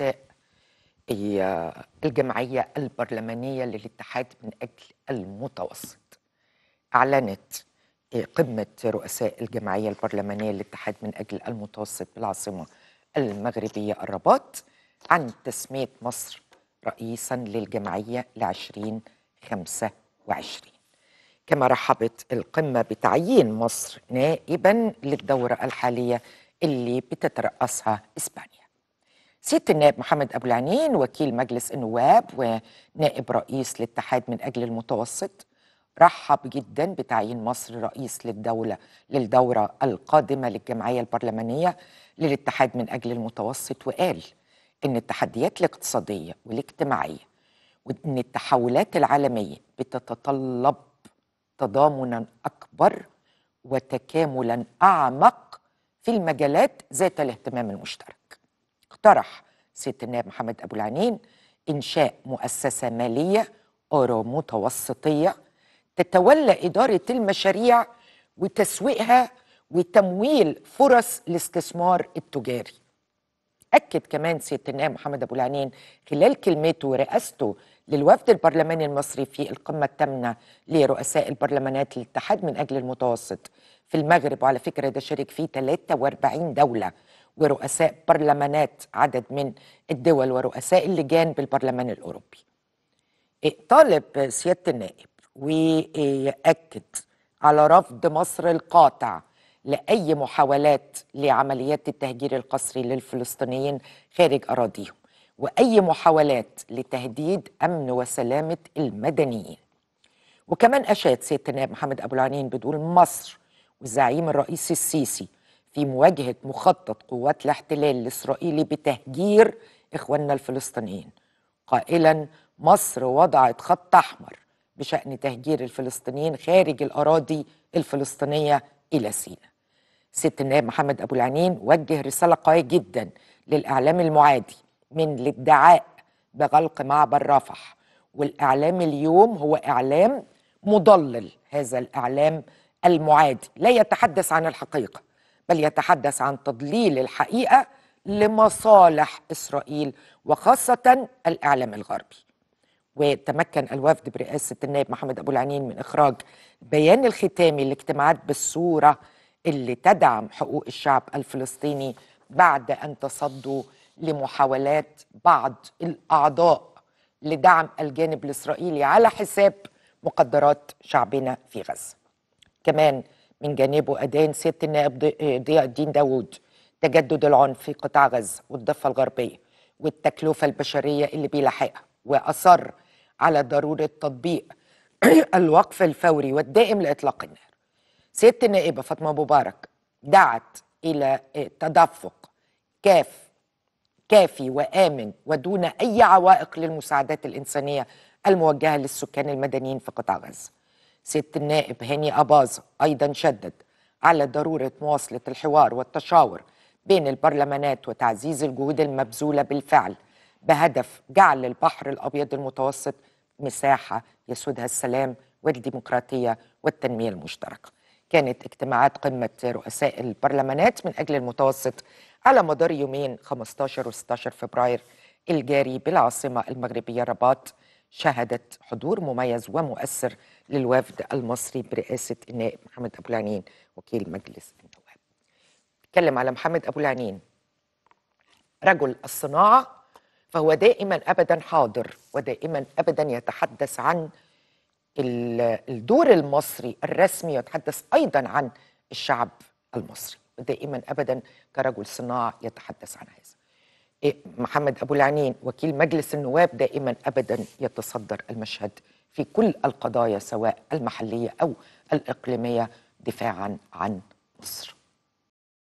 رؤساء الجمعية البرلمانية للاتحاد من أجل المتوسط أعلنت قمة رؤساء الجمعية البرلمانية للاتحاد من أجل المتوسط بالعاصمة المغربية الرباط عن تسمية مصر رئيسا للجمعية لعشرين خمسة وعشرين كما رحبت القمة بتعيين مصر نائبا للدورة الحالية اللي بتترأسها إسبانيا سيد النائب محمد ابو العنين وكيل مجلس النواب ونائب رئيس الاتحاد من اجل المتوسط رحب جدا بتعيين مصر رئيس للدوله للدوره القادمه للجمعيه البرلمانيه للاتحاد من اجل المتوسط وقال ان التحديات الاقتصاديه والاجتماعيه وان التحولات العالميه بتتطلب تضامنا اكبر وتكاملا اعمق في المجالات ذات الاهتمام المشترك اقترح سيادة النائب محمد أبو العنين إنشاء مؤسسة مالية أورو متوسطية تتولى إدارة المشاريع وتسويقها وتمويل فرص الاستثمار التجاري أكد كمان سيادة النائب محمد أبو العنين خلال كلمته ورئاسته للوفد البرلماني المصري في القمة الثامنة لرؤساء البرلمانات الاتحاد من أجل المتوسط في المغرب وعلى فكرة ده شارك فيه 43 دولة ورؤساء برلمانات عدد من الدول ورؤساء اللجان بالبرلمان الأوروبي طالب سيادة النائب ويأكد على رفض مصر القاطع لأي محاولات لعمليات التهجير القسري للفلسطينيين خارج أراضيهم وأي محاولات لتهديد أمن وسلامة المدنيين وكمان أشاد سيادة النائب محمد أبو العنين بدول مصر والزعيم الرئيسي السيسي في مواجهة مخطط قوات الاحتلال الإسرائيلي بتهجير إخواننا الفلسطينيين قائلا مصر وضعت خط أحمر بشأن تهجير الفلسطينيين خارج الأراضي الفلسطينية إلى سيناء ست النائب محمد أبو العنين وجه رسالة قوية جدا للإعلام المعادي من الادعاء بغلق معبر رفح والإعلام اليوم هو إعلام مضلل هذا الإعلام المعادي لا يتحدث عن الحقيقة بل يتحدث عن تضليل الحقيقه لمصالح اسرائيل وخاصه الاعلام الغربي. وتمكن الوفد برئاسه النائب محمد ابو العنين من اخراج بيان الختامي لاجتماعات بالصوره اللي تدعم حقوق الشعب الفلسطيني بعد ان تصدوا لمحاولات بعض الاعضاء لدعم الجانب الاسرائيلي على حساب مقدرات شعبنا في غزه. كمان من جانبه أدان سيادة النائب آه، ضياء الدين داوود تجدد العنف في قطاع غزة والضفة الغربية والتكلفة البشرية اللي بيلاحقها وأصر على ضرورة تطبيق الوقف الفوري والدائم لإطلاق النار سيادة النائبة فاطمة مبارك دعت إلى آه، تدفق كاف كافي وآمن ودون أي عوائق للمساعدات الإنسانية الموجهة للسكان المدنيين في قطاع غزة ست النائب هاني أباز ايضا شدد على ضروره مواصله الحوار والتشاور بين البرلمانات وتعزيز الجهود المبذوله بالفعل بهدف جعل البحر الابيض المتوسط مساحه يسودها السلام والديمقراطيه والتنميه المشتركه. كانت اجتماعات قمه رؤساء البرلمانات من اجل المتوسط على مدار يومين 15 و 16 فبراير الجاري بالعاصمه المغربيه رباط شهدت حضور مميز ومؤثر للوفد المصري برئاسة النائب محمد أبو العنين وكيل مجلس النواب تكلم على محمد أبو العنين رجل الصناعة فهو دائما أبدا حاضر ودائما أبدا يتحدث عن الدور المصري الرسمي يتحدث أيضا عن الشعب المصري ودائما أبدا كرجل صناعة يتحدث عن هذا إيه، محمد أبو العنين وكيل مجلس النواب دائما أبدا يتصدر المشهد في كل القضايا سواء المحلية أو الإقليمية دفاعا عن مصر